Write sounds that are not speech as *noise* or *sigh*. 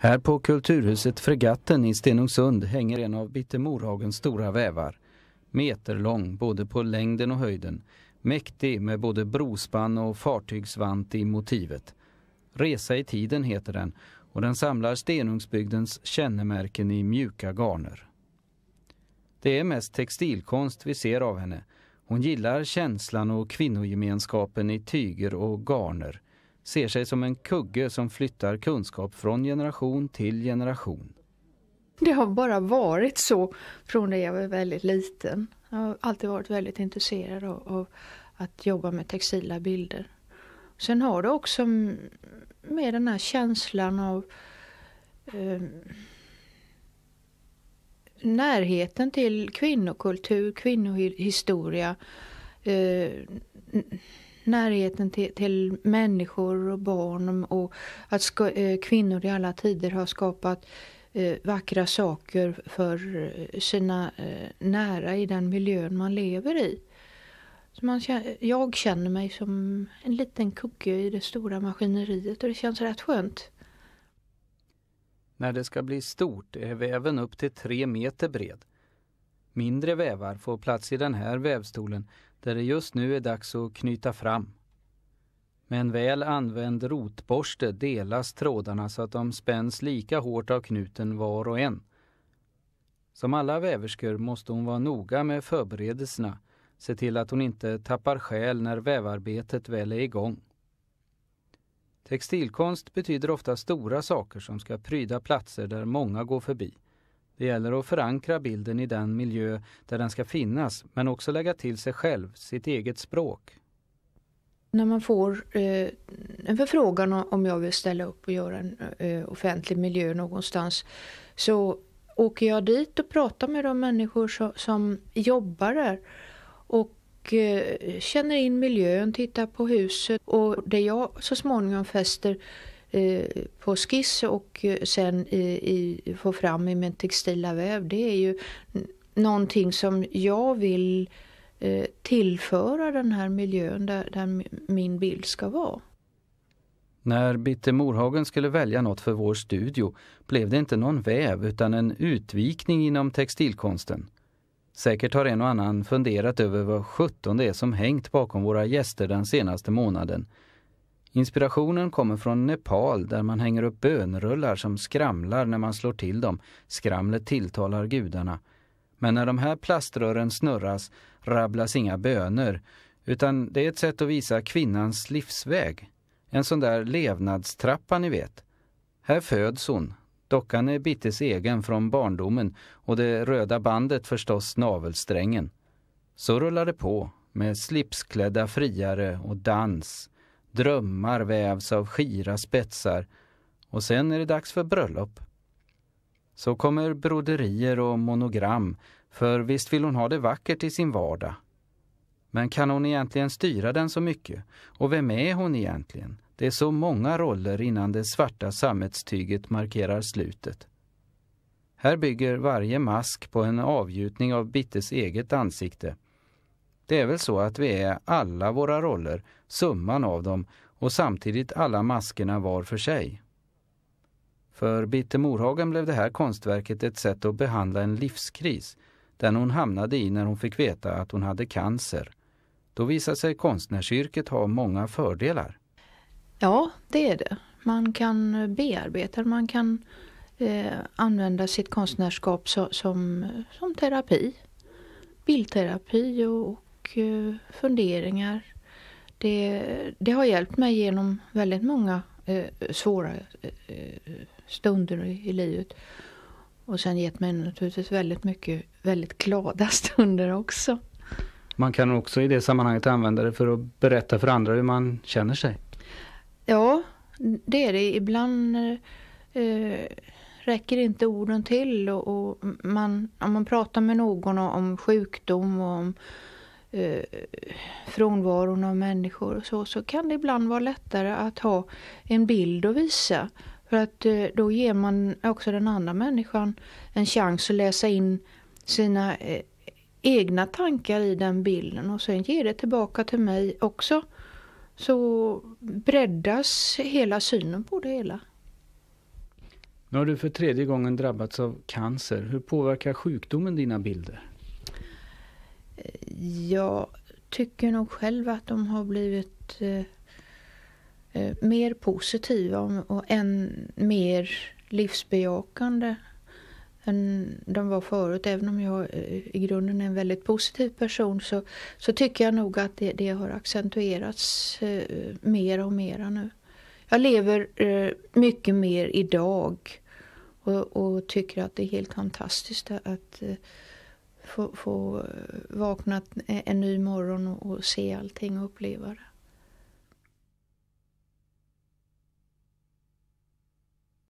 Här på Kulturhuset Fregatten i Stenungsund hänger en av Bitte Morhagens stora vävar. Meterlång både på längden och höjden. Mäktig med både brospann och fartygsvant i motivet. Resa i tiden heter den och den samlar Stenungsbygdens kännemärken i mjuka garner. Det är mest textilkonst vi ser av henne. Hon gillar känslan och kvinnogemenskapen i tyger och garner ser sig som en kugge som flyttar kunskap från generation till generation. Det har bara varit så från det jag var väldigt liten. Jag har alltid varit väldigt intresserad av, av att jobba med textila bilder. Sen har det också med den här känslan av eh, närheten till kvinnokultur, kvinnohistoria. Eh, närheten till, till människor och barn och att ska, eh, kvinnor i alla tider har skapat eh, vackra saker för eh, sina nära i den miljön man lever i. Så man, jag känner mig som en liten kugge i det stora maskineriet och det känns rätt skönt. När det ska bli stort är väven upp till tre meter bred. Mindre vävar får plats i den här vävstolen där det just nu är dags att knyta fram. Med en väl använd rotborste delas trådarna så att de spänns lika hårt av knuten var och en. Som alla väverskor måste hon vara noga med förberedelserna, se till att hon inte tappar själ när vävarbetet väl är igång. Textilkonst betyder ofta stora saker som ska pryda platser där många går förbi. Det gäller att förankra bilden i den miljö där den ska finnas men också lägga till sig själv, sitt eget språk. När man får eh, en förfrågan om jag vill ställa upp och göra en eh, offentlig miljö någonstans så åker jag dit och pratar med de människor som, som jobbar där och eh, känner in miljön, tittar på huset och det jag så småningom fäster Eh, på skiss och eh, sen i, eh, i, få fram i min textila väv. Det är ju någonting som jag vill tillföra den här miljön där, där min bild ska vara. När Bitte Morhagen skulle välja något för vår studio blev det inte någon väv utan en utvikning inom textilkonsten. Säkert har en och annan funderat över vad sjutton det är som hängt bakom våra gäster den senaste månaden Inspirationen kommer från Nepal där man hänger upp bönrullar som skramlar när man slår till dem. Skramlet tilltalar gudarna. Men när de här plaströren snurras rabblas inga böner utan det är ett sätt att visa kvinnans livsväg. En sån där levnadstrappa ni vet. Här föds hon. Dockan är Bittes egen från barndomen och det röda bandet förstås navelsträngen. Så rullar det på med slipsklädda friare och dans drömmar vävs av skira spetsar och sen är det dags för bröllop. Så kommer broderier och monogram, för visst vill hon ha det vackert i sin vardag. Men kan hon egentligen styra den så mycket? Och vem är hon egentligen? Det är så många roller innan det svarta sammetstyget markerar slutet. Här bygger varje mask på en avgjutning av Bittes eget ansikte det är väl så att vi är alla våra roller, summan av dem och samtidigt alla maskerna var för sig. För Bitte Morhagen blev det här konstverket ett sätt att behandla en livskris, den hon hamnade i när hon fick veta att hon hade cancer. Då visade sig konstnärsyrket ha många fördelar. Ja, det är det. Man kan bearbeta, man kan eh, använda sitt konstnärskap så, som, som terapi. Bildterapi och Eh, funderingar. Det, det har hjälpt mig genom väldigt många eh, svåra eh, stunder i, livet. Och sen gett mig naturligtvis väldigt mycket väldigt glada *laughs* stunder också. Man kan också i det sammanhanget använda det för att berätta för andra hur man känner sig. Ja, det är det. Ibland eh, räcker inte orden till och, och, man, om man pratar med någon om sjukdom och om eh, frånvaron av människor och så, så kan det ibland vara lättare att ha en bild att visa. För att eh, då ger man också den andra människan en chans att läsa in sina eh, egna tankar i den bilden och sen ger det tillbaka till mig också. Så breddas hela synen på det hela. Nu har du för tredje gången drabbats av cancer. Hur påverkar sjukdomen dina bilder? Jag tycker nog själv att de har blivit eh, eh mer positiva och än mer livsbejakande än de var förut. Även om jag eh, i grunden är en väldigt positiv person så, så tycker jag nog att det, det har accentuerats eh, mer och mer nu. Jag lever eh, mycket mer idag och, och, tycker att det är helt fantastiskt att eh, få, få eh, vakna en ny morgon och, och se allting och uppleva det.